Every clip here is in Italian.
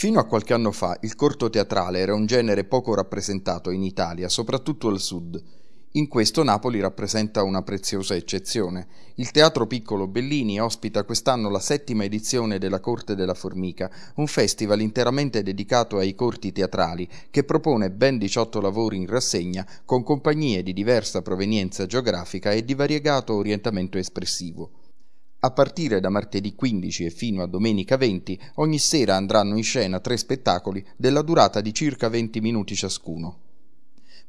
Fino a qualche anno fa il corto teatrale era un genere poco rappresentato in Italia, soprattutto al sud. In questo Napoli rappresenta una preziosa eccezione. Il Teatro Piccolo Bellini ospita quest'anno la settima edizione della Corte della Formica, un festival interamente dedicato ai corti teatrali che propone ben 18 lavori in rassegna con compagnie di diversa provenienza geografica e di variegato orientamento espressivo. A partire da martedì 15 e fino a domenica 20, ogni sera andranno in scena tre spettacoli della durata di circa 20 minuti ciascuno.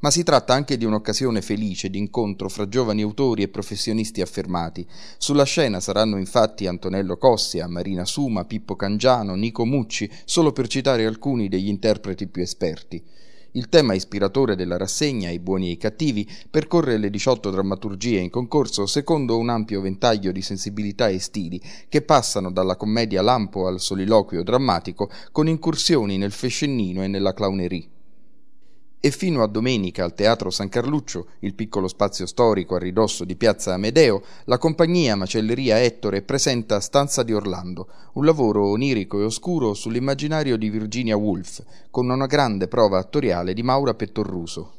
Ma si tratta anche di un'occasione felice di incontro fra giovani autori e professionisti affermati. Sulla scena saranno infatti Antonello Cossia, Marina Suma, Pippo Cangiano, Nico Mucci, solo per citare alcuni degli interpreti più esperti. Il tema ispiratore della rassegna, I buoni e i cattivi, percorre le 18 drammaturgie in concorso secondo un ampio ventaglio di sensibilità e stili, che passano dalla commedia lampo al soliloquio drammatico, con incursioni nel fescennino e nella clownerie e fino a domenica al Teatro San Carluccio, il piccolo spazio storico a ridosso di Piazza Amedeo, la compagnia Macelleria Ettore presenta Stanza di Orlando, un lavoro onirico e oscuro sull'immaginario di Virginia Woolf, con una grande prova attoriale di Maura Pettorruso.